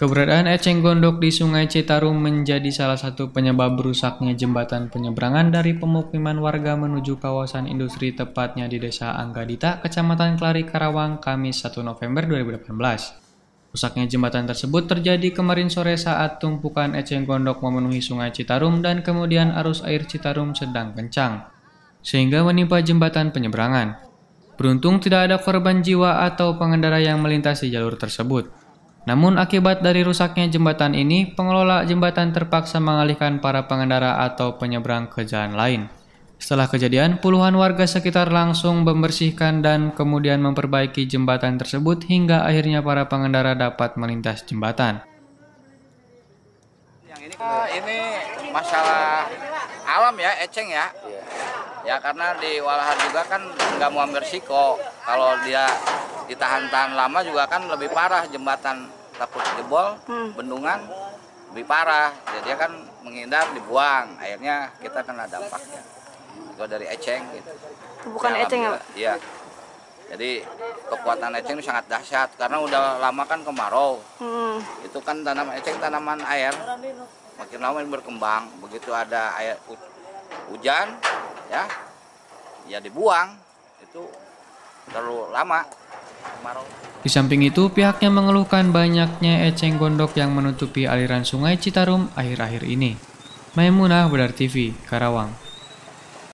Keberadaan eceng gondok di Sungai Citarum menjadi salah satu penyebab rusaknya jembatan penyeberangan dari pemukiman warga menuju kawasan industri tepatnya di Desa Anggadita, Kecamatan Klari, Karawang, Kamis 1 November 2018. Rusaknya jembatan tersebut terjadi kemarin sore saat tumpukan eceng gondok memenuhi Sungai Citarum dan kemudian arus air Citarum sedang kencang, sehingga menimpa jembatan penyeberangan. Beruntung tidak ada korban jiwa atau pengendara yang melintasi jalur tersebut. Namun akibat dari rusaknya jembatan ini, pengelola jembatan terpaksa mengalihkan para pengendara atau penyeberang ke jalan lain. Setelah kejadian, puluhan warga sekitar langsung membersihkan dan kemudian memperbaiki jembatan tersebut hingga akhirnya para pengendara dapat melintas jembatan. Yang ini, ini masalah alam ya, eceng ya. Ya karena di Walahar juga kan nggak mau ambil risiko. Kalau dia ditahan-tahan lama juga kan lebih parah jembatan takut jebol, hmm. bendungan lebih parah. Jadi kan menghindar dibuang, akhirnya kita kena dampaknya. Itu dari eceng gitu. Bukan ya, eceng ya? Iya. Jadi kekuatan eceng itu sangat dahsyat karena udah lama kan kemarau. Hmm. Itu kan tanaman eceng tanaman air makin lama berkembang. Begitu ada air hujan ya ya dibuang itu terlalu lama di samping itu, pihaknya mengeluhkan banyaknya eceng gondok yang menutupi aliran sungai Citarum akhir-akhir ini. Maimunah Berarti TV, Karawang.